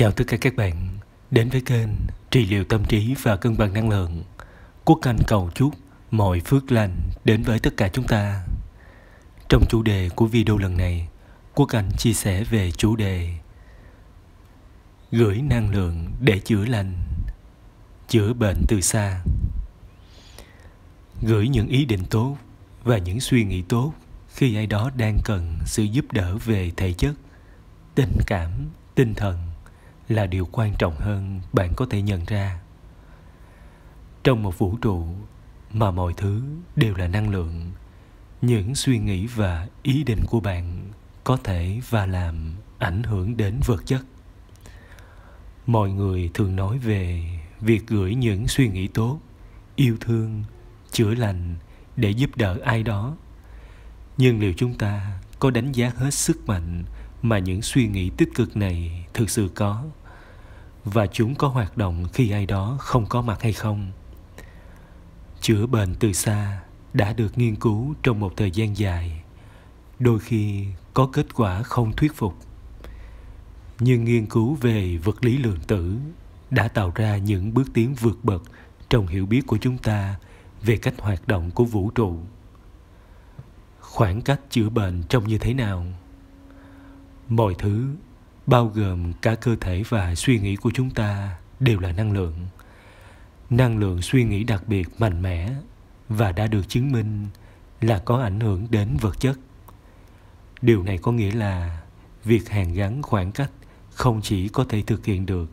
Chào tất cả các bạn đến với kênh Trị liệu tâm trí và cân bằng năng lượng. Quốc Anh cầu chúc mọi phước lành đến với tất cả chúng ta. Trong chủ đề của video lần này, Quốc Anh chia sẻ về chủ đề Gửi năng lượng để chữa lành, chữa bệnh từ xa. Gửi những ý định tốt và những suy nghĩ tốt khi ai đó đang cần sự giúp đỡ về thể chất, tình cảm, tinh thần là điều quan trọng hơn bạn có thể nhận ra trong một vũ trụ mà mọi thứ đều là năng lượng những suy nghĩ và ý định của bạn có thể và làm ảnh hưởng đến vật chất mọi người thường nói về việc gửi những suy nghĩ tốt yêu thương chữa lành để giúp đỡ ai đó nhưng liệu chúng ta có đánh giá hết sức mạnh mà những suy nghĩ tích cực này thực sự có và chúng có hoạt động khi ai đó không có mặt hay không chữa bệnh từ xa đã được nghiên cứu trong một thời gian dài đôi khi có kết quả không thuyết phục nhưng nghiên cứu về vật lý lượng tử đã tạo ra những bước tiến vượt bậc trong hiểu biết của chúng ta về cách hoạt động của vũ trụ khoảng cách chữa bệnh trông như thế nào mọi thứ bao gồm cả cơ thể và suy nghĩ của chúng ta đều là năng lượng năng lượng suy nghĩ đặc biệt mạnh mẽ và đã được chứng minh là có ảnh hưởng đến vật chất điều này có nghĩa là việc hàn gắn khoảng cách không chỉ có thể thực hiện được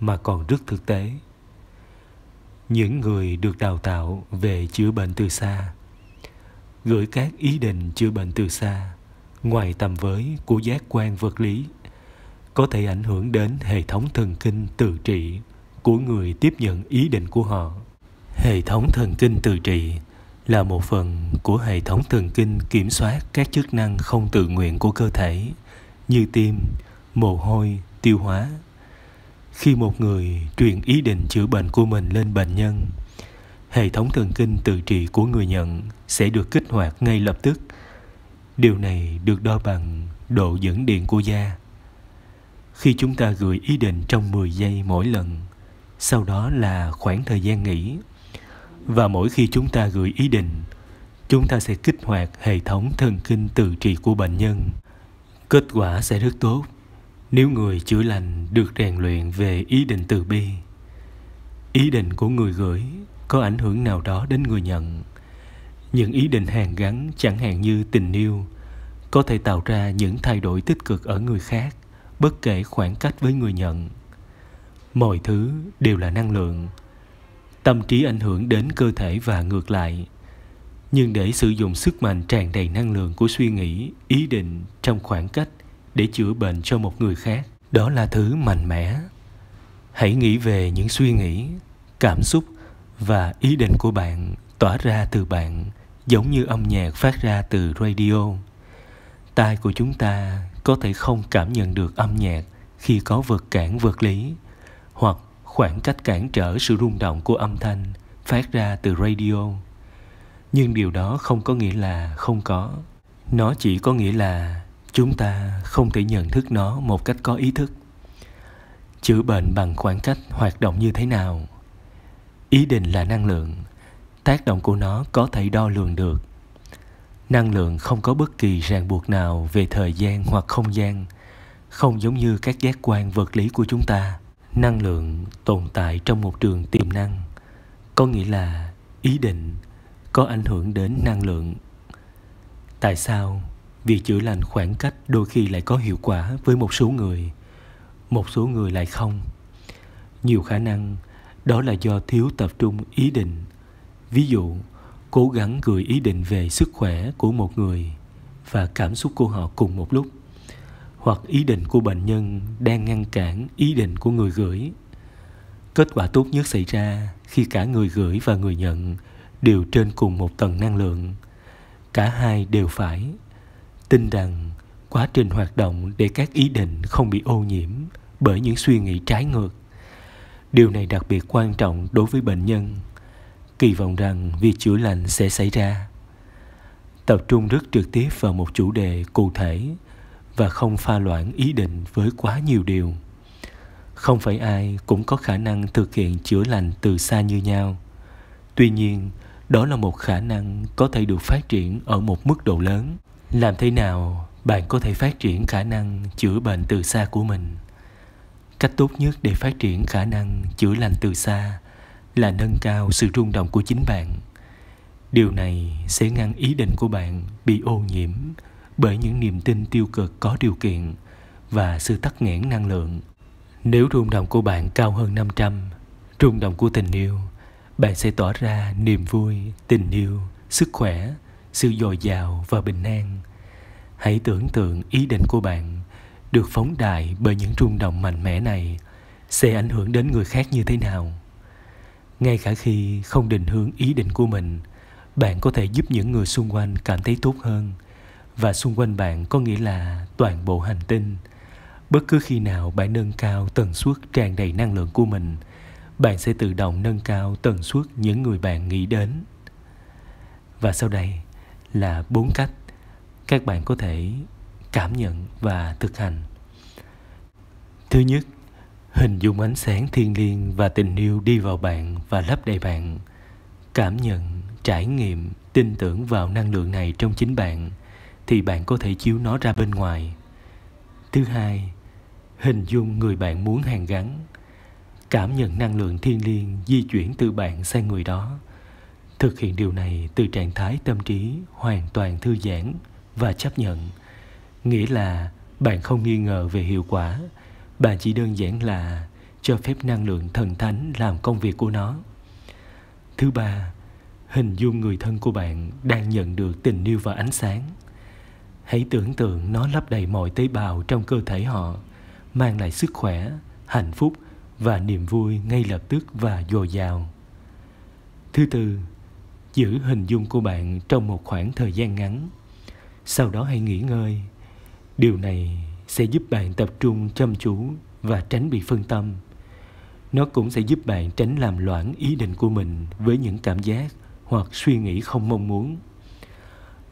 mà còn rất thực tế những người được đào tạo về chữa bệnh từ xa gửi các ý định chữa bệnh từ xa ngoài tầm với của giác quan vật lý có thể ảnh hưởng đến hệ thống thần kinh tự trị của người tiếp nhận ý định của họ hệ thống thần kinh tự trị là một phần của hệ thống thần kinh kiểm soát các chức năng không tự nguyện của cơ thể như tim mồ hôi tiêu hóa khi một người truyền ý định chữa bệnh của mình lên bệnh nhân hệ thống thần kinh tự trị của người nhận sẽ được kích hoạt ngay lập tức điều này được đo bằng độ dẫn điện của da khi chúng ta gửi ý định trong 10 giây mỗi lần, sau đó là khoảng thời gian nghỉ. Và mỗi khi chúng ta gửi ý định, chúng ta sẽ kích hoạt hệ thống thần kinh tự trị của bệnh nhân. Kết quả sẽ rất tốt nếu người chữa lành được rèn luyện về ý định từ bi. Ý định của người gửi có ảnh hưởng nào đó đến người nhận. Những ý định hàng gắn chẳng hạn như tình yêu có thể tạo ra những thay đổi tích cực ở người khác bất kể khoảng cách với người nhận mọi thứ đều là năng lượng tâm trí ảnh hưởng đến cơ thể và ngược lại nhưng để sử dụng sức mạnh tràn đầy năng lượng của suy nghĩ ý định trong khoảng cách để chữa bệnh cho một người khác đó là thứ mạnh mẽ hãy nghĩ về những suy nghĩ cảm xúc và ý định của bạn tỏa ra từ bạn giống như âm nhạc phát ra từ radio tai của chúng ta có thể không cảm nhận được âm nhạc khi có vật cản vật lý hoặc khoảng cách cản trở sự rung động của âm thanh phát ra từ radio nhưng điều đó không có nghĩa là không có nó chỉ có nghĩa là chúng ta không thể nhận thức nó một cách có ý thức chữa bệnh bằng khoảng cách hoạt động như thế nào ý định là năng lượng tác động của nó có thể đo lường được năng lượng không có bất kỳ ràng buộc nào về thời gian hoặc không gian không giống như các giác quan vật lý của chúng ta năng lượng tồn tại trong một trường tiềm năng có nghĩa là ý định có ảnh hưởng đến năng lượng tại sao việc chữa lành khoảng cách đôi khi lại có hiệu quả với một số người một số người lại không nhiều khả năng đó là do thiếu tập trung ý định ví dụ cố gắng gửi ý định về sức khỏe của một người và cảm xúc của họ cùng một lúc hoặc ý định của bệnh nhân đang ngăn cản ý định của người gửi kết quả tốt nhất xảy ra khi cả người gửi và người nhận đều trên cùng một tầng năng lượng cả hai đều phải tin rằng quá trình hoạt động để các ý định không bị ô nhiễm bởi những suy nghĩ trái ngược điều này đặc biệt quan trọng đối với bệnh nhân kỳ vọng rằng việc chữa lành sẽ xảy ra tập trung rất trực tiếp vào một chủ đề cụ thể và không pha loãng ý định với quá nhiều điều không phải ai cũng có khả năng thực hiện chữa lành từ xa như nhau tuy nhiên đó là một khả năng có thể được phát triển ở một mức độ lớn làm thế nào bạn có thể phát triển khả năng chữa bệnh từ xa của mình cách tốt nhất để phát triển khả năng chữa lành từ xa là nâng cao sự rung động của chính bạn điều này sẽ ngăn ý định của bạn bị ô nhiễm bởi những niềm tin tiêu cực có điều kiện và sự tắc nghẽn năng lượng nếu rung động của bạn cao hơn 500 rung động của tình yêu bạn sẽ tỏ ra niềm vui tình yêu sức khỏe sự dồi dào và bình an hãy tưởng tượng ý định của bạn được phóng đại bởi những rung động mạnh mẽ này sẽ ảnh hưởng đến người khác như thế nào ngay cả khi không định hướng ý định của mình bạn có thể giúp những người xung quanh cảm thấy tốt hơn và xung quanh bạn có nghĩa là toàn bộ hành tinh bất cứ khi nào bạn nâng cao tần suất tràn đầy năng lượng của mình bạn sẽ tự động nâng cao tần suất những người bạn nghĩ đến và sau đây là bốn cách các bạn có thể cảm nhận và thực hành thứ nhất Hình dung ánh sáng thiên liêng và tình yêu đi vào bạn và lấp đầy bạn. Cảm nhận, trải nghiệm, tin tưởng vào năng lượng này trong chính bạn thì bạn có thể chiếu nó ra bên ngoài. Thứ hai, hình dung người bạn muốn hàn gắn. Cảm nhận năng lượng thiên liêng di chuyển từ bạn sang người đó. Thực hiện điều này từ trạng thái tâm trí hoàn toàn thư giãn và chấp nhận. Nghĩa là bạn không nghi ngờ về hiệu quả, bạn chỉ đơn giản là cho phép năng lượng thần thánh làm công việc của nó. Thứ ba, hình dung người thân của bạn đang nhận được tình yêu và ánh sáng. Hãy tưởng tượng nó lấp đầy mọi tế bào trong cơ thể họ, mang lại sức khỏe, hạnh phúc và niềm vui ngay lập tức và dồi dào. Thứ tư, giữ hình dung của bạn trong một khoảng thời gian ngắn. Sau đó hãy nghỉ ngơi. Điều này sẽ giúp bạn tập trung chăm chú và tránh bị phân tâm nó cũng sẽ giúp bạn tránh làm loãng ý định của mình với những cảm giác hoặc suy nghĩ không mong muốn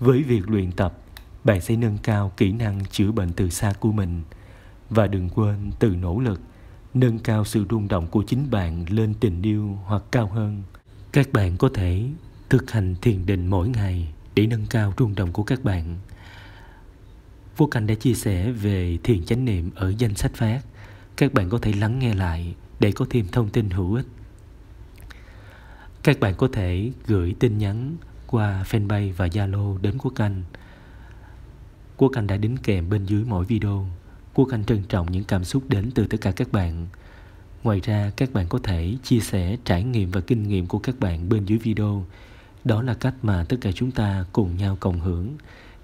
với việc luyện tập bạn sẽ nâng cao kỹ năng chữa bệnh từ xa của mình và đừng quên từ nỗ lực nâng cao sự rung động của chính bạn lên tình yêu hoặc cao hơn các bạn có thể thực hành thiền định mỗi ngày để nâng cao rung động của các bạn Vô Cảnh đã chia sẻ về thiền chánh niệm ở danh sách phát. Các bạn có thể lắng nghe lại để có thêm thông tin hữu ích. Các bạn có thể gửi tin nhắn qua fanpage và Zalo đến Quốc Anh. Quốc Anh đã đính kèm bên dưới mỗi video. Quốc Anh trân trọng những cảm xúc đến từ tất cả các bạn. Ngoài ra, các bạn có thể chia sẻ trải nghiệm và kinh nghiệm của các bạn bên dưới video. Đó là cách mà tất cả chúng ta cùng nhau cộng hưởng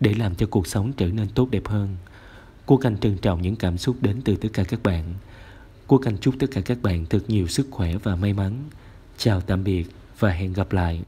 để làm cho cuộc sống trở nên tốt đẹp hơn. Cô cành trân trọng những cảm xúc đến từ tất cả các bạn. Cô cành chúc tất cả các bạn thật nhiều sức khỏe và may mắn. Chào tạm biệt và hẹn gặp lại.